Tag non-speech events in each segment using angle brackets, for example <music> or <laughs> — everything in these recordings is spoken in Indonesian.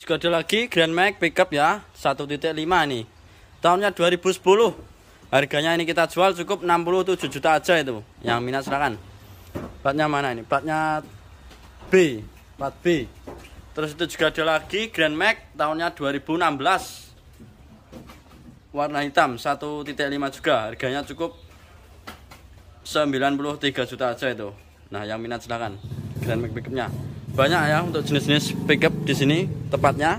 Juga ada lagi Grand Max pickup ya, 1.5 nih. Tahunnya 2010. Harganya ini kita jual cukup 67 juta aja itu. Yang minat silakan. Platnya mana ini? Platnya B, plat B. Terus itu juga ada lagi Grand Max tahunnya 2016. Warna hitam 1.5 juga. Harganya cukup 93 juta aja itu. Nah, yang minat silakan. Grand Max pickupnya banyak ya untuk jenis-jenis pickup di sini tepatnya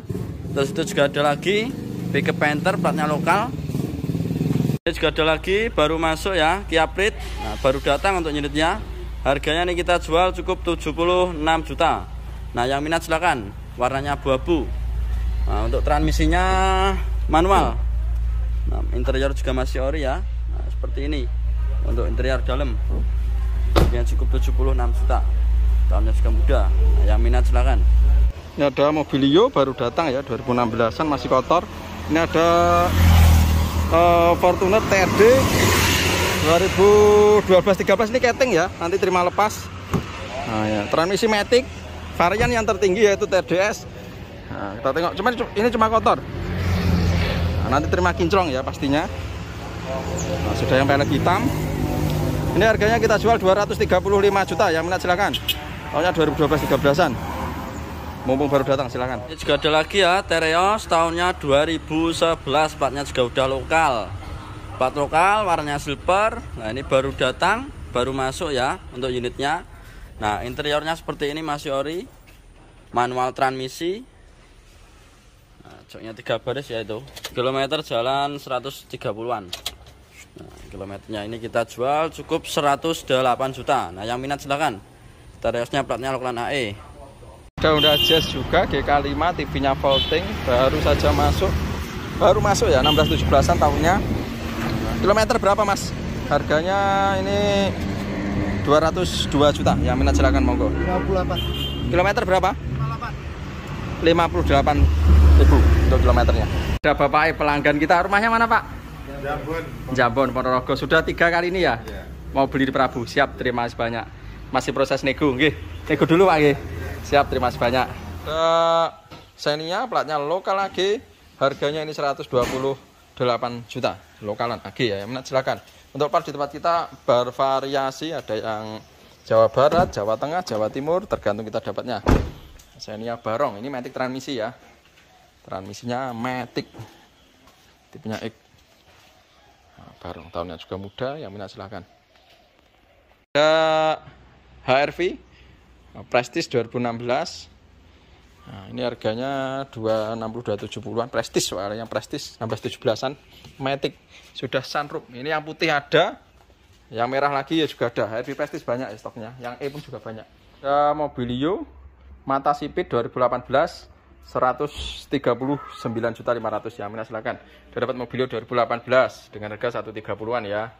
terus itu juga ada lagi pickup Panther platnya lokal ini juga ada lagi baru masuk ya Kia Prit nah, baru datang untuk unitnya harganya ini kita jual cukup 76 juta nah yang minat silakan warnanya abu-abu nah, untuk transmisinya manual nah, interior juga masih ori ya nah, seperti ini untuk interior dalam yang cukup 76 juta tahunnya juga muda nah, yang minat silahkan ini ada mobilio baru datang ya 2016an masih kotor ini ada uh, Fortuner TRD 2012-13 ini keting ya nanti terima lepas nah, ya. transmisi Matic varian yang tertinggi yaitu TDS. nah, kita tengok cuman ini cuma kotor nah, nanti terima kinclong ya pastinya nah, sudah yang pelek hitam ini harganya kita jual 235 juta yang minat silakan tahunnya 2012-13an mumpung baru datang silahkan ini juga ada lagi ya Tereos tahunnya 2011 platnya juga udah lokal plat lokal warnanya silver nah ini baru datang baru masuk ya untuk unitnya nah interiornya seperti ini masih ori, manual transmisi nah, joknya 3 baris ya itu kilometer jalan 130an nah, kilometernya ini kita jual cukup 108 juta nah yang minat silahkan Teriosnya platnya Loklan AE. udah Jazz juga GK 5 TV-nya Volting baru saja masuk. Baru masuk ya 16 17-an tahunnya. Kilometer berapa Mas? Harganya ini 202 juta. Ya minat silakan monggo. 58. Kilometer berapa? 58. 58 ribu untuk kilometernya. Ada Bapak pelanggan kita rumahnya mana Pak? Jabon. Jabon Ponorogo sudah tiga kali ini ya? ya. Mau beli di Prabu. Siap, terima kasih banyak masih proses nego nggih. Nego dulu Pak nggih. Siap, terima kasih banyak. Uh, Xenia platnya lokal lagi. Harganya ini 128 juta. Lokalan lagi ya. Minat silakan. Untuk part di tempat kita bervariasi ada yang Jawa Barat, Jawa Tengah, Jawa Timur tergantung kita dapatnya. Xenia Barong ini metik transmisi ya. Transmisinya metik. Tipenya X. Nah, barong tahunnya juga muda, yang minat silahkan. Ada HRV Prestige 2016 Nah, ini harganya 26270-an Prestige soalnya yang Prestige 1617-an Matic sudah sunroof. Ini yang putih ada, yang merah lagi ya juga ada. HRV Prestige banyak ya stoknya. Yang E pun juga banyak. Ada Mobilio Mata Sipit 2018 139.500 ya. Mina silakan. Sudah dapat Mobilio 2018 dengan harga 130-an ya.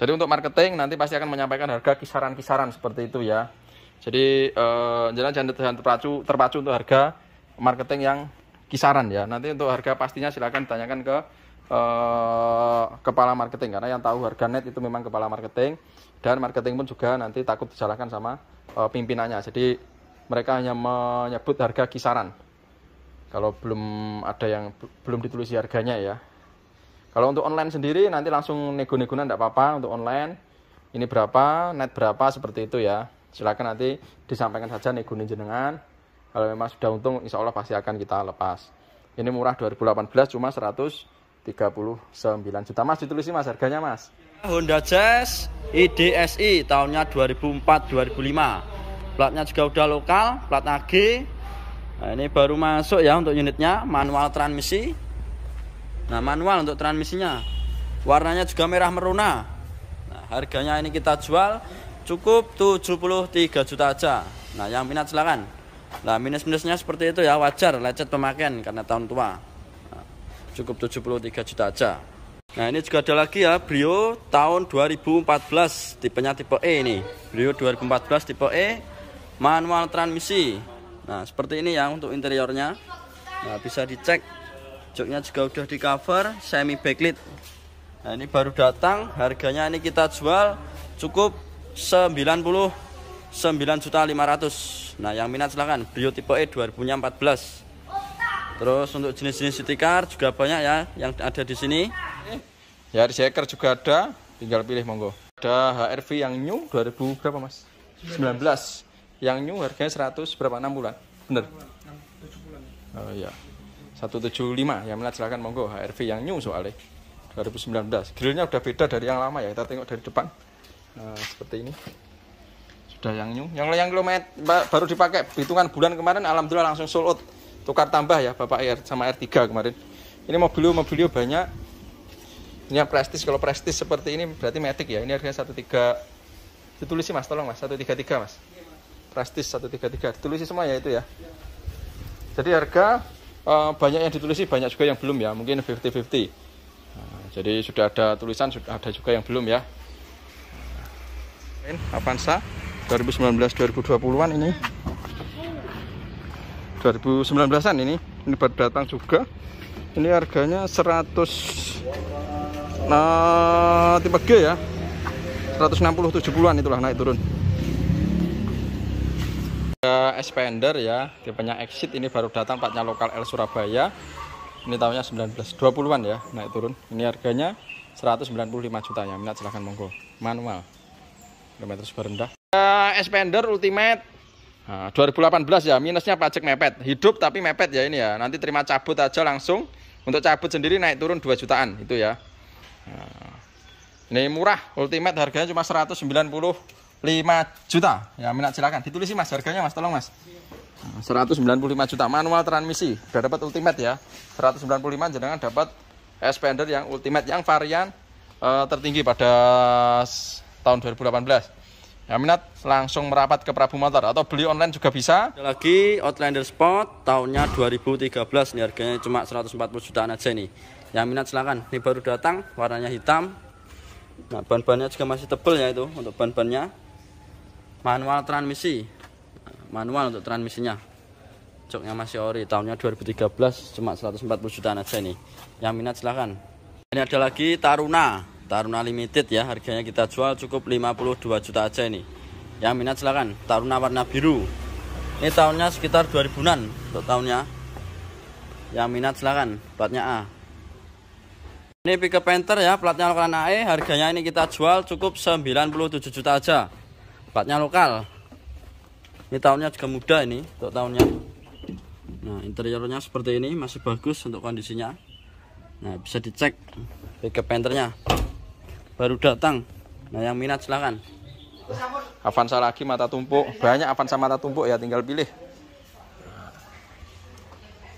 Jadi untuk marketing nanti pasti akan menyampaikan harga kisaran-kisaran seperti itu ya. Jadi eh, jangan jangan terpacu terpacu untuk harga marketing yang kisaran ya. Nanti untuk harga pastinya silahkan tanyakan ke eh, kepala marketing karena yang tahu harga net itu memang kepala marketing dan marketing pun juga nanti takut disalahkan sama eh, pimpinannya. Jadi mereka hanya menyebut harga kisaran. Kalau belum ada yang belum ditulis harganya ya. Kalau untuk online sendiri nanti langsung nego-negoan tidak apa-apa untuk online. Ini berapa, net berapa seperti itu ya. Silakan nanti disampaikan saja nego jenengan. Kalau memang sudah untung, insya Allah pasti akan kita lepas. Ini murah 2018 cuma 139 juta mas ditulis mas harganya mas. Honda Jazz IDSI tahunnya 2004-2005. Platnya juga udah lokal, plat AG. Nah, ini baru masuk ya untuk unitnya, manual transmisi. Nah, manual untuk transmisinya. Warnanya juga merah merona. Nah, harganya ini kita jual cukup 73 juta aja. Nah, yang minat silahkan Nah, minus-minusnya seperti itu ya, wajar lecet pemakaian karena tahun tua. Nah, cukup 73 juta aja. Nah, ini juga ada lagi ya, Brio tahun 2014, tipenya tipe E ini. Brio 2014 tipe E, manual transmisi. Nah, seperti ini ya untuk interiornya. Nah, bisa dicek joknya juga udah di cover semi backlit nah ini baru datang harganya ini kita jual cukup 99 juta 500 nah yang minat silahkan Brio tipe E 2014 terus untuk jenis-jenis city car juga banyak ya yang ada di sini ya di shaker juga ada tinggal pilih monggo ada HRV yang new 2000 berapa mas 19 yang new harganya 100 berapa 6 bulan bener 6, bulan oh iya 175 yang melihat silahkan monggo HRV yang new soalnya 2019 grillnya udah beda dari yang lama ya kita tengok dari depan nah, seperti ini sudah yang new yang yang kilometer baru dipakai hitungan bulan kemarin alhamdulillah langsung sold out tukar tambah ya Bapak R sama R3 kemarin ini mobilio mobilio banyak ini yang prestis kalau prestis seperti ini berarti metik ya ini harganya 13 ditulis sih mas tolong mas 133 mas prestis 133 ditulis semua ya itu ya jadi harga Eh, banyak yang ditulis banyak juga yang belum ya mungkin 50-50 nah, jadi sudah ada tulisan sudah ada juga yang belum ya Avanza 2019-2020an ini 2019an ini ini baru datang juga ini harganya 100 nah tipe G ya 160 70-an itulah naik turun Expander ya tipenya exit ini baru datang partnya lokal L Surabaya ini tahunnya 1920 an ya naik turun ini harganya 195 juta ya minat silahkan monggo manual kilometer rendah uh, Expander Ultimate 2018 nah, ya minusnya pajak mepet hidup tapi mepet ya ini ya nanti terima cabut aja langsung untuk cabut sendiri naik turun 2 jutaan itu ya nah, ini murah Ultimate harganya cuma 190 5 juta. Ya, minat silakan. Ditulis sih Mas harganya Mas, tolong Mas. 195 juta manual transmisi. Sudah dapat ultimate ya. 195 jenengan dapat expander yang ultimate yang varian uh, tertinggi pada tahun 2018. Ya, minat langsung merapat ke Prabu Motor atau beli online juga bisa. Ada lagi Outlander Sport tahunnya 2013 nih harganya cuma 140 jutaan aja nih. Yang minat silakan. Ini baru datang, warnanya hitam. Nah, ban-bannya juga masih tebal ya itu untuk ban-bannya manual transmisi manual untuk transmisinya joknya masih ori tahunnya 2013 cuma 140 jutaan aja ini yang minat silahkan ini ada lagi Taruna Taruna limited ya harganya kita jual cukup 52 juta aja ini yang minat silahkan Taruna warna biru ini tahunnya sekitar 2000an untuk tahunnya yang minat silahkan platnya A ini pickup panther ya platnya lokalan AE harganya ini kita jual cukup 97 juta aja Tempatnya lokal ini tahunnya juga muda ini untuk tahunnya nah interiornya seperti ini masih bagus untuk kondisinya nah bisa dicek pickup penternya. baru datang nah yang minat silakan. Avanza lagi mata tumpuk banyak Avanza mata tumpuk ya tinggal pilih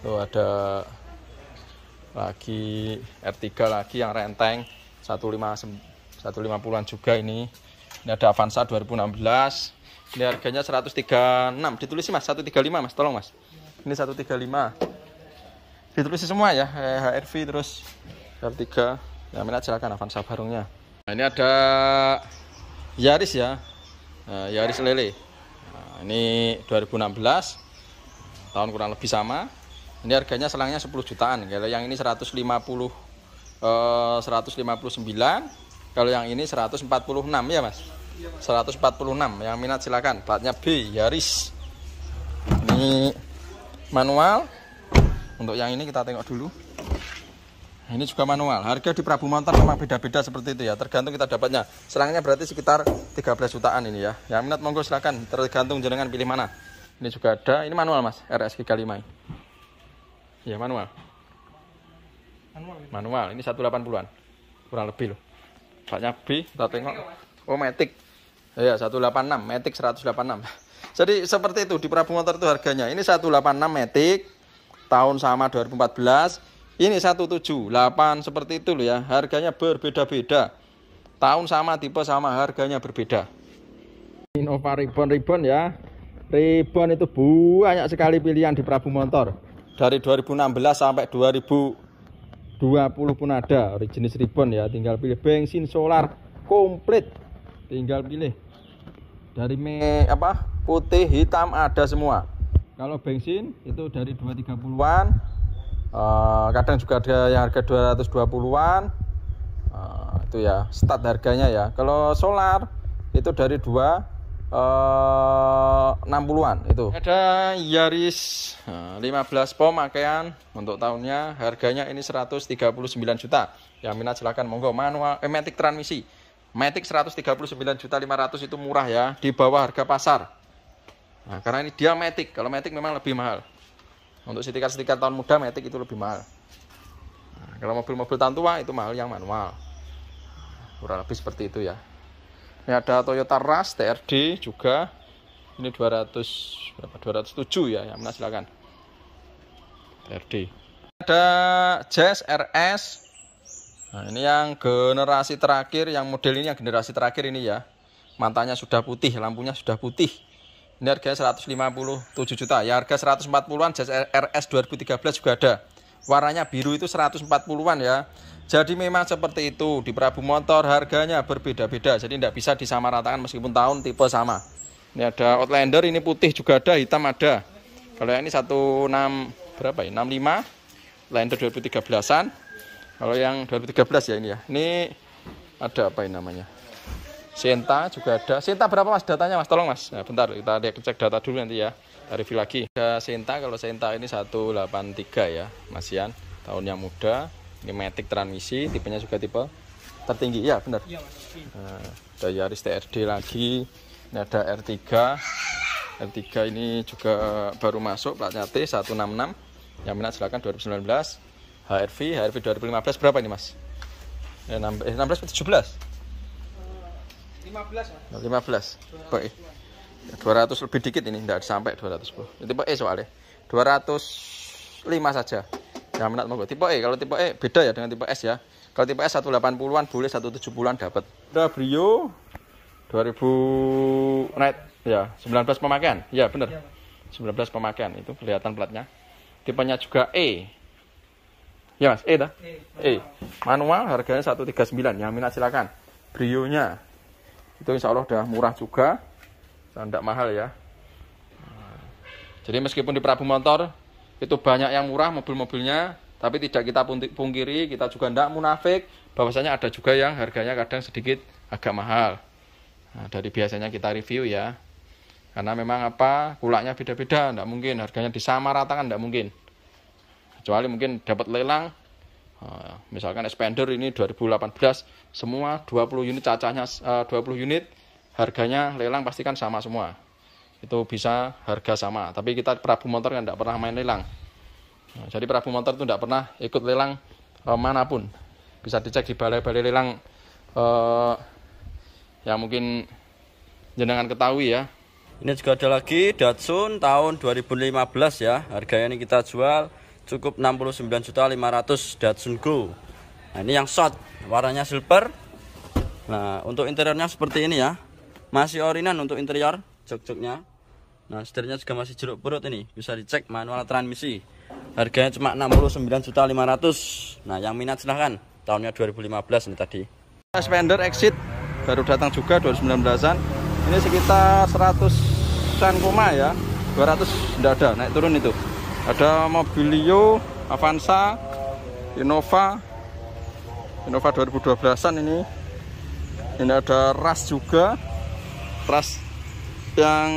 tuh ada lagi R3 lagi yang renteng 15 150-an juga ini ini ada Avanza 2016. Ini harganya 136. Ditulis sih Mas 135 Mas, tolong Mas. Ini 135. Ditulis semua ya, HRV eh, terus R3. Ya, minat silakan Avanza barungnya. Nah, ini ada Yaris ya. Nah, Yaris Lele. Nah, ini 2016. Tahun kurang lebih sama. Ini harganya selangnya 10 jutaan. Kalau yang ini 150 159 kalau yang ini 146 ya mas? 146. Yang minat silakan. Platnya B Yaris. Ini manual. Untuk yang ini kita tengok dulu. Ini juga manual. Harga di Prabu Montor memang beda-beda seperti itu ya. Tergantung kita dapatnya. Selangnya berarti sekitar 13 jutaan ini ya. Yang minat monggo silakan, Tergantung jenengan pilih mana. Ini juga ada. Ini manual mas. RSG Kalimai Ya manual. Manual. Gitu. Manual. Ini 180-an. Kurang lebih loh baknya B kita tengok oh Matic ya 186 Matic 186 <laughs> jadi seperti itu di Prabu Motor itu harganya ini 186 Matic tahun sama 2014 ini 178 seperti itu loh ya harganya berbeda-beda tahun sama tipe sama harganya berbeda Innova Ribbon Ribbon ya Ribbon itu banyak sekali pilihan di Prabu Motor dari 2016 sampai 2000 20 pun ada jenis ribbon ya tinggal pilih bensin solar komplit tinggal pilih dari me apa putih hitam ada semua kalau bensin itu dari 230-an uh, eh, kadang juga ada yang harga 220-an uh, eh, itu ya start harganya ya kalau solar itu dari 2 Eh, uh, 60-an itu. Ada Yaris 15 eh, pom pakaian untuk tahunnya harganya ini 139 juta. Yang minat silahkan monggo manual eh, Matic transmisi. Matic 139 juta 500 itu murah ya di bawah harga pasar. Nah, karena ini dia Matic. Kalau Matic memang lebih mahal. Untuk stiker-stiker tahun muda Matic itu lebih mahal. Nah, kalau mobil-mobil tahun tua itu mahal yang manual. Kurang lebih seperti itu ya. Ini ada Toyota Rush TRD juga. Ini 200 berapa? 207 ya, ya Mas silakan. TRD. Ada Jazz RS. Nah, ini yang generasi terakhir, yang model ini yang generasi terakhir ini ya. Mantannya sudah putih, lampunya sudah putih. Ini harganya 157 juta. Ya harga 140-an Jazz RS 2013 juga ada warnanya biru itu 140-an ya. Jadi memang seperti itu di Prabu Motor harganya berbeda-beda. Jadi tidak bisa disamaratakan meskipun tahun tipe sama. Ini ada Outlander, ini putih juga ada, hitam ada. Kalau yang ini 16 berapa ya? 65 Lander 2013-an. Kalau yang 2013 ya ini ya. Ini ada apa ini namanya? Senta juga ada. Senta berapa mas datanya mas? Tolong mas. Nah, bentar kita lihat cek data dulu nanti ya. Review lagi. Ada Senta kalau Senta ini 183 ya Mas Ian. yang muda. Ini matic transmisi. Tipenya juga tipe tertinggi ya benar. Iya, iya Nah, ada Yaris TRD lagi. Ini ada R3. R3 ini juga baru masuk platnya T 166. Yang minat silakan 2019. HRV, HRV 2015 berapa ini mas? Eh, 16, eh, 17. 15 ya? 15 Pak 200 lebih dikit ini tidak sampai 200 bro ini tipe E soalnya 205 saja yang minat monggo tipe E kalau tipe E beda ya dengan tipe S ya kalau tipe S 180an boleh 170an dapat udah Brio 2000 night ya 19 pemakaian ya bener 19 iya, pemakaian itu kelihatan platnya tipenya juga E ya mas E dah E, manual. e. manual harganya 139 yang minat silakan Brio nya itu insya Allah udah murah juga dan tidak mahal ya jadi meskipun di Prabu Motor itu banyak yang murah mobil-mobilnya tapi tidak kita pungkiri kita juga tidak munafik bahwasanya ada juga yang harganya kadang sedikit agak mahal nah, dari biasanya kita review ya karena memang apa kulaknya beda-beda tidak mungkin harganya disamaratakan tidak mungkin kecuali mungkin dapat lelang Ah, misalkan expander ini 2018 semua 20 unit cacahnya 20 eh, unit harganya lelang pastikan sama semua itu bisa harga sama tapi kita Prabu Motor kan tidak pernah main lelang nah, jadi Prabu Motor itu tidak pernah ikut lelang eh, manapun bisa dicek di balai-balai lelang eh, ya mungkin jenengan ketahui ya ini juga ada lagi Datsun tahun 2015 ya harganya ini kita jual cukup 69.500 Datsun Go nah ini yang short warnanya silver nah untuk interiornya seperti ini ya masih orinan untuk interior jok-joknya nah setirnya juga masih jeruk perut ini bisa dicek manual transmisi harganya cuma 69.500 nah yang minat silahkan tahunnya 2015 ini tadi Spender exit baru datang juga 2019an ini sekitar 100an koma ya 200 tidak ada naik turun itu ada Mobilio Avanza Innova Innova 2012an ini ini ada RAS juga RAS yang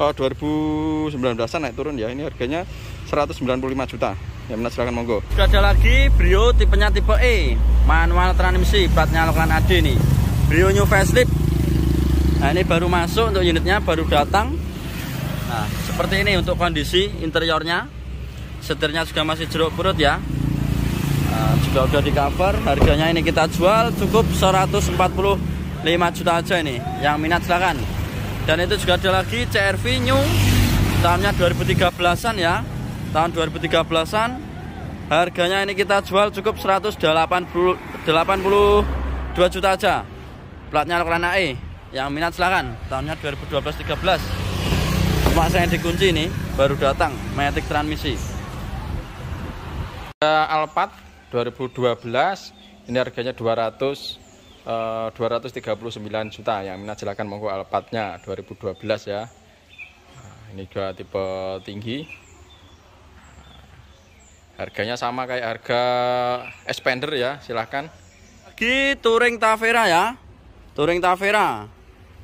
oh, 2019an naik turun ya ini harganya 195 juta ya benar silakan monggo sudah ada lagi Brio tipenya tipe E manual transmisi platnya lokalan AD nih Brio new facelift nah ini baru masuk untuk unitnya baru datang seperti ini untuk kondisi interiornya setirnya juga masih jeruk perut ya nah, juga udah di cover harganya ini kita jual cukup 145 juta aja ini yang minat silahkan dan itu juga ada lagi CRV New tahunnya 2013an ya tahun 2013an harganya ini kita jual cukup 182 juta aja platnya Lorana AE yang minat silahkan tahunnya 2012 13 bapak saya dikunci ini baru datang Matic transmisi Alphard 2012 ini harganya 200 239 eh, juta yang minat silahkan monggo Alphardnya 2012 ya nah, ini juga tipe tinggi harganya sama kayak harga expander ya silahkan lagi touring Tavera ya touring Tavera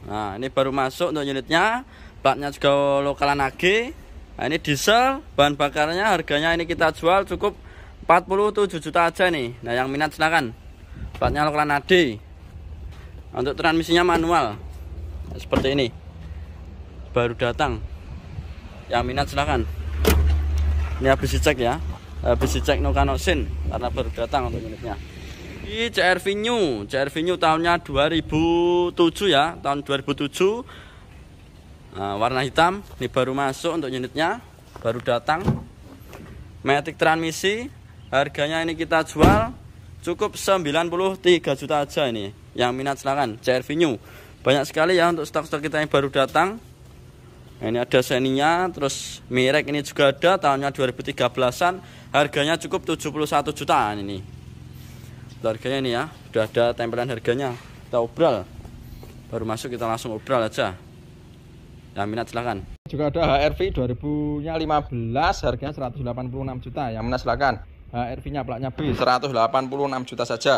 nah ini baru masuk untuk unitnya platnya juga lokalan AG nah, ini diesel bahan bakarnya harganya ini kita jual cukup 47 juta aja nih nah yang minat silahkan platnya lokalan AD untuk transmisinya manual seperti ini baru datang yang minat silahkan ini habis dicek ya habis dicek no sin karena baru datang untuk unitnya ini CRV New CRV New tahunnya 2007 ya tahun 2007 nah, warna hitam ini baru masuk untuk unitnya baru datang Matic transmisi harganya ini kita jual cukup 93 juta aja ini yang minat silahkan CRV New banyak sekali ya untuk stok-stok kita yang baru datang nah, ini ada seninya terus merek ini juga ada tahunnya 2013an harganya cukup 71 jutaan ini harganya ini ya udah ada tempelan harganya kita obral baru masuk kita langsung obral aja yang nah, minat silakan juga ada HRV 2015 harganya 186 juta yang minat silakan HRV nya platnya B 186 juta saja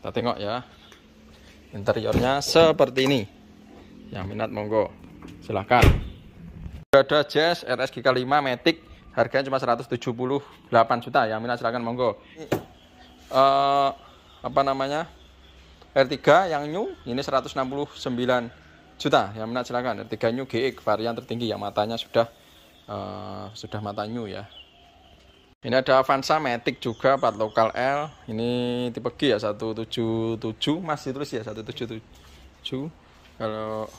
kita tengok ya interiornya seperti ini yang minat monggo silahkan ada Jazz RS GK5 Matic harganya cuma 178 juta yang minat silakan monggo uh, apa namanya R3 yang new ini 169 juta yang menak silakan tiga new GX varian tertinggi yang matanya sudah uh, sudah mata new ya ini ada Avanza Matic juga plat lokal L ini tipe G ya 177 masih terus ya 177 kalau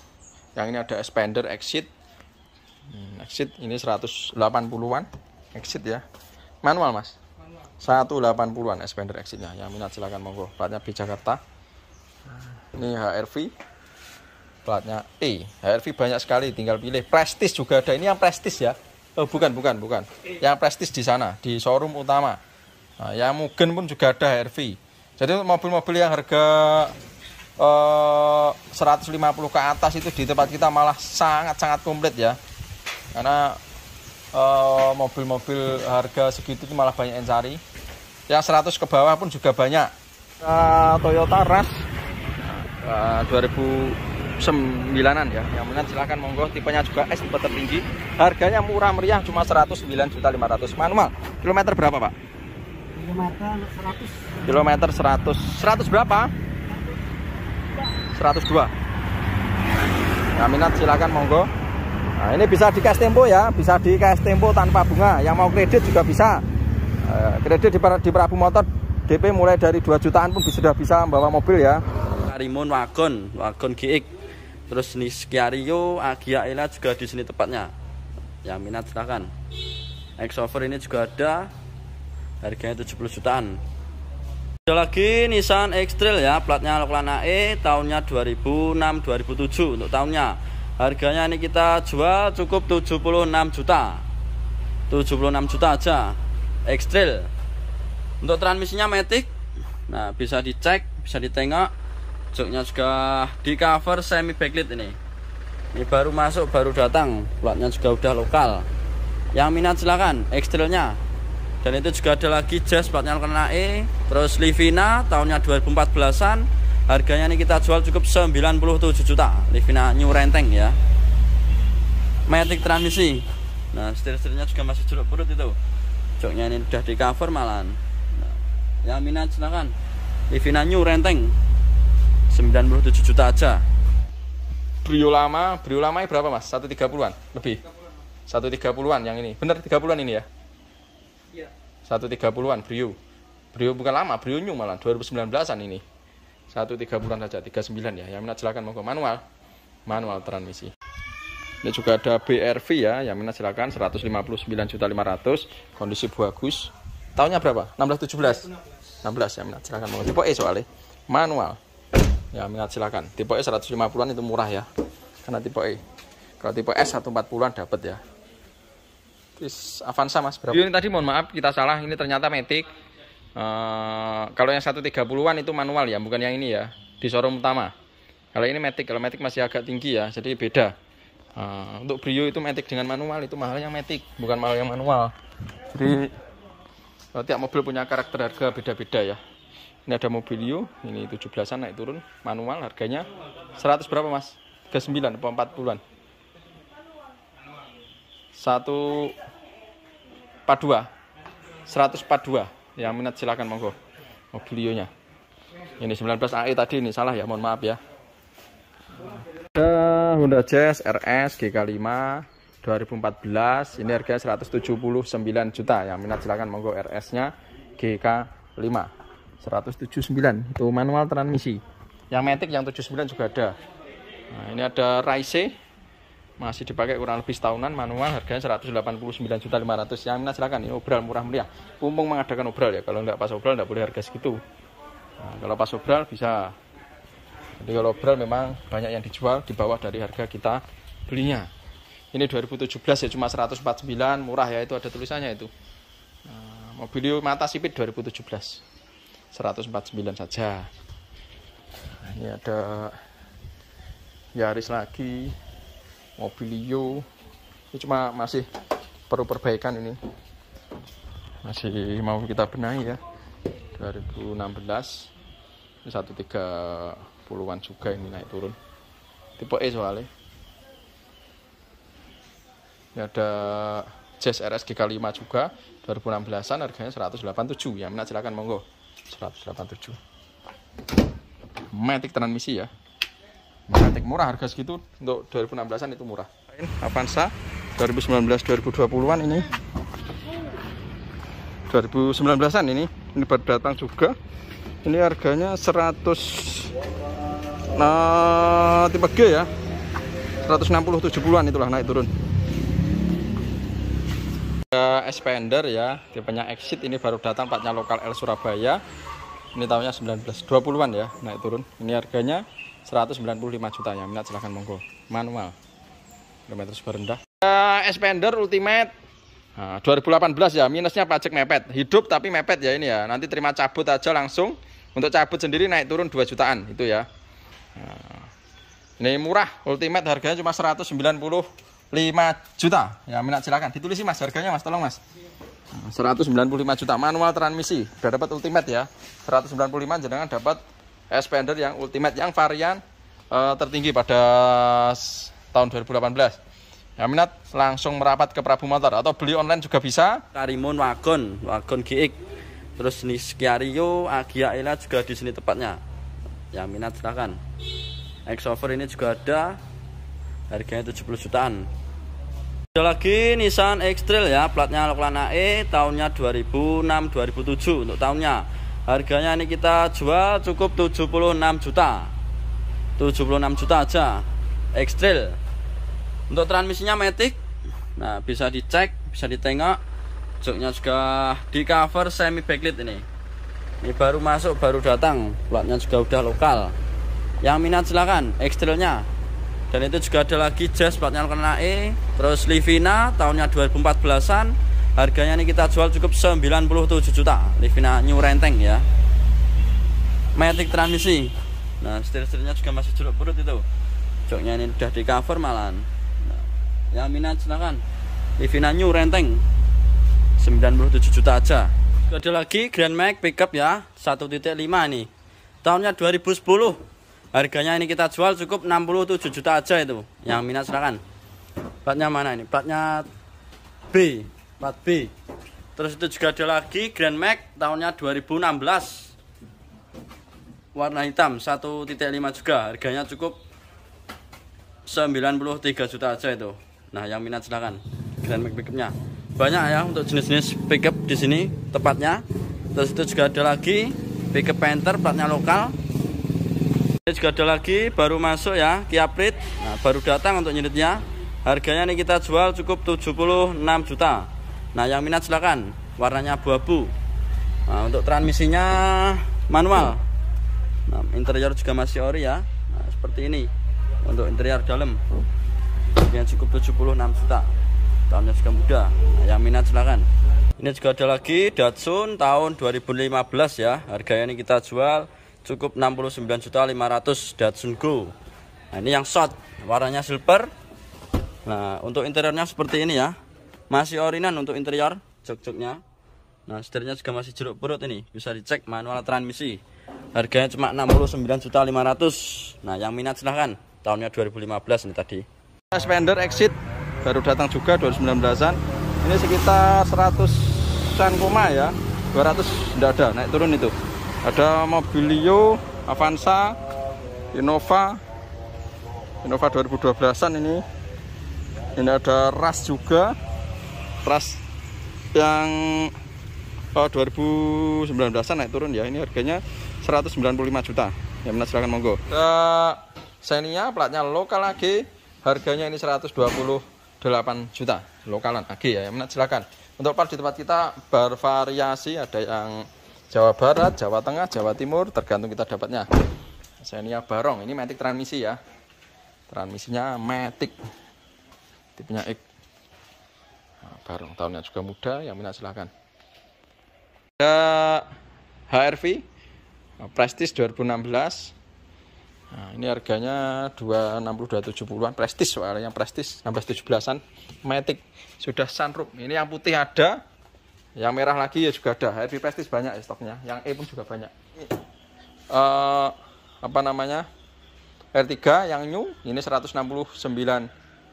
yang ini ada Expander Exit hmm, Exit ini 180-an Exit ya manual mas 180-an Expander Exitnya yang minat silakan monggo platnya di Jakarta ini HRV Platnya E. Eh, HRV banyak sekali, tinggal pilih. Prestis juga ada. Ini yang Prestis ya. Oh, bukan, bukan, bukan. Yang Prestis di sana, di showroom utama. Nah, yang Mugen pun juga ada HRV. Jadi mobil-mobil yang harga eh, 150 ke atas itu di tempat kita malah sangat-sangat komplit ya. Karena eh, mobil-mobil eh, harga segitu itu malah banyak yang cari. Yang 100 ke bawah pun juga banyak. Uh, Toyota Rush uh, 2000 sembilanan ya yang minat silahkan monggo tipenya juga S tipe tertinggi harganya murah meriah cuma 109.500 manual kilometer berapa pak kilometer 100 kilometer 100 100 berapa 102 yang nah, minat silahkan monggo nah ini bisa di cash tempo ya bisa di cash tempo tanpa bunga yang mau kredit juga bisa eh, kredit di, di Prabu Motor DP mulai dari 2 jutaan pun sudah bisa membawa mobil ya Karimun Wagon Wagon GX terus Niskiario Agia ah, Ela juga di sini tepatnya yang minat silakan. Exover ini juga ada harganya 70 jutaan ada lagi Nissan X-Trail ya platnya Loklana E tahunnya 2006 2007 untuk tahunnya harganya ini kita jual cukup 76 juta 76 juta aja X-Trail untuk transmisinya Matic nah bisa dicek bisa ditengok joknya juga di cover semi backlit ini ini baru masuk baru datang platnya juga udah lokal yang minat silahkan ekstrilnya dan itu juga ada lagi jazz platnya kena E terus Livina tahunnya 2014an harganya ini kita jual cukup 97 juta Livina New Renteng ya Matic transmisi nah setir-setirnya juga masih jeruk perut itu joknya ini udah di cover malahan nah, yang minat silahkan Livina New Renteng 97 juta aja. Brio lama, Brio lama berapa mas? 130-an? Lebih? 130-an yang ini. Bener 30-an ini ya? Iya. 130-an Brio. Brio bukan lama, Brio new malah 2019-an ini. 130-an saja, 39 ya. Yang minat silahkan monggo manual. Manual transmisi. Ini juga ada BRV ya, yang minat silakan 159.500 kondisi bagus. Tahunnya berapa? 16 17. 16 ya minat silakan monggo. Tipe E soalnya. Manual ya minat silakan tipe E 150-an itu murah ya karena tipe E kalau tipe S 140-an dapat ya Is Avanza mas berapa? Ini tadi mohon maaf kita salah ini ternyata Matic uh, eh, kalau yang 130-an itu manual ya bukan yang ini ya di showroom utama kalau ini Matic kalau Matic masih agak tinggi ya jadi beda uh, untuk Brio itu Matic dengan manual itu mahal yang Matic bukan mahal yang manual jadi tiap mobil punya karakter harga beda-beda ya ini ada mobilio, ini 17-an naik turun, manual harganya 100 berapa mas? 39 atau 40-an? 142 142 yang minat silahkan monggo mobilionya ini 19 AE tadi ini salah ya mohon maaf ya ada Honda Jazz RS gk 5 2014 ini harganya 179 juta yang minat silahkan monggo RS nya GK5 179 itu manual transmisi yang metik yang 79 juga ada nah, ini ada Raise masih dipakai kurang lebih setahunan manual harganya juta 189 500 yang minat silahkan ini obral murah meriah umum mengadakan obral ya kalau nggak pas obral nggak boleh harga segitu nah, kalau pas obral bisa jadi kalau obral memang banyak yang dijual di bawah dari harga kita belinya ini 2017 ya cuma 149 murah ya itu ada tulisannya itu nah, mobilio mata sipit 2017 149 saja nah, ini ada Yaris lagi Mobilio ini cuma masih perlu perbaikan ini masih mau kita benahi ya 2016 ini 130-an juga ini naik turun tipe E soalnya ini ada Jazz RS G5 juga 2016an harganya 187 ya minat silakan monggo 187 metik transmisi ya metik murah harga segitu untuk 2016an itu murah Avanza 2019-2020an ini 2019an ini ini berdatang juga ini harganya 100 nah tipe G ya 160 70-an itulah naik turun ke expander ya, tipenya Exit ini baru datang platnya lokal L Surabaya. Ini tahunnya 1920-an ya, naik turun. Ini harganya 195 juta ya. Minat silahkan monggo. Manual. Kilometer super rendah. expander Ultimate nah, 2018 ya, minusnya pajak mepet. Hidup tapi mepet ya ini ya. Nanti terima cabut aja langsung. Untuk cabut sendiri naik turun 2 jutaan itu ya. Nah, ini murah, Ultimate harganya cuma 190 5 juta. Ya, minat silakan. Ditulis Mas harganya Mas, tolong Mas. 195 juta manual transmisi. Sudah dapat ultimate ya. 195 jenengan dapat expander yang ultimate yang varian uh, tertinggi pada tahun 2018. Ya minat langsung merapat ke Prabu Motor atau beli online juga bisa. Karimun Wagon, Wagon GX. Terus Niskiario, Agia Ela juga di sini tepatnya. Ya minat silakan. Exover ini juga ada, harganya 70 jutaan ada lagi Nissan X-Trail ya platnya Loklana E tahunnya 2006 2007 untuk tahunnya harganya ini kita jual cukup 76 juta 76 juta aja X-Trail untuk transmisinya matic nah bisa dicek bisa ditengok joknya juga di cover semi backlit ini ini baru masuk baru datang platnya juga udah lokal yang minat silahkan X-Trailnya dan itu juga ada lagi Jazz platnya kena E terus Livina tahunnya 2014an harganya ini kita jual cukup 97 juta Livina New Renteng ya Matic transmisi nah setir-setirnya juga masih jeruk perut itu joknya ini udah di cover malahan nah, ya minat silahkan Livina New Renteng 97 juta aja ada lagi Grand Max pickup ya 1.5 nih tahunnya 2010 harganya ini kita jual cukup 67 juta aja itu yang minat silakan platnya mana ini platnya B plat B terus itu juga ada lagi Grand Max tahunnya 2016 warna hitam 1.5 juga harganya cukup 93 juta aja itu nah yang minat silakan Grand Max pickupnya banyak ya untuk jenis-jenis pickup di sini tepatnya terus itu juga ada lagi pickup Panther platnya lokal ini juga ada lagi baru masuk ya Kiaprit. Nah, baru datang untuk unitnya. Harganya ini kita jual cukup 76 juta. Nah, yang minat silakan. Warnanya abu-abu. Nah, untuk transmisinya manual. Nah, interior juga masih ori ya. Nah, seperti ini untuk interior dalam. Harganya cukup 76 juta. Tahunnya juga muda. Nah, yang minat silakan. Ini juga ada lagi Datsun tahun 2015 ya. Harganya ini kita jual cukup 69.500 Datsun Go nah ini yang short warnanya silver nah untuk interiornya seperti ini ya masih orinan untuk interior jok-joknya nah setirnya juga masih jeruk perut ini bisa dicek manual transmisi harganya cuma 69.500 nah yang minat silahkan tahunnya 2015 ini tadi Spender exit baru datang juga 2019an ini sekitar 100an koma ya 200 tidak ada naik turun itu ada mobilio Avanza Innova Innova 2012an ini ini ada ras juga ras yang oh, 2019an naik turun ya ini harganya 195 juta ya benar silakan monggo uh, platnya lokal lagi harganya ini 128 juta lokalan lagi ya yang benar silahkan untuk part di tempat kita bervariasi ada yang Jawa Barat, Jawa Tengah, Jawa Timur, tergantung kita dapatnya. Xenia Barong, ini metik transmisi ya. Transmisinya metik. Tipenya X. Nah, barong tahunnya juga muda, yang minat silahkan. Ada HRV Prestige 2016. Nah, ini harganya 26270-an Prestis, soalnya yang Prestige 17 an Matic sudah sunroof. Ini yang putih ada, yang merah lagi ya juga ada. Air Prestige banyak ya stoknya. Yang E pun juga banyak. Uh, apa namanya? R3 yang new ini 169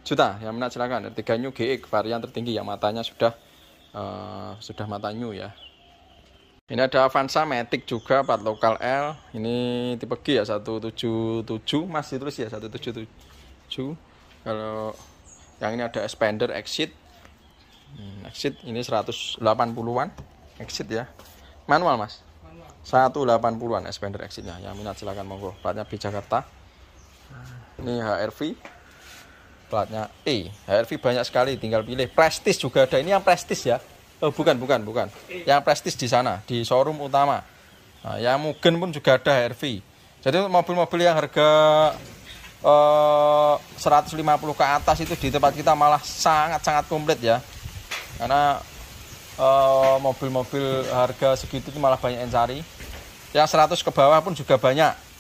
juta. Yang mana silakan R3 new GE varian tertinggi yang matanya sudah uh, sudah mata new ya. Ini ada Avanza Matic juga 4 lokal L. Ini tipe G ya 177 masih terus ya 177. Kalau yang ini ada Expander Exit Hmm, exit ini 180-an. Exit ya. Manual, Mas. 180-an expander exitnya. Yang minat silahkan monggo. Platnya B Jakarta. Ini HRV. Platnya E. HRV banyak sekali, tinggal pilih. prestis juga ada. Ini yang prestis ya. Oh, bukan, bukan, bukan. Yang prestis di sana, di showroom utama. Nah, yang Mugen pun juga ada HRV. Jadi mobil-mobil yang harga eh, 150 ke atas itu di tempat kita malah sangat-sangat komplit ya karena eh, mobil-mobil uh, harga segitu itu malah banyak yang cari yang 100 ke bawah pun juga banyak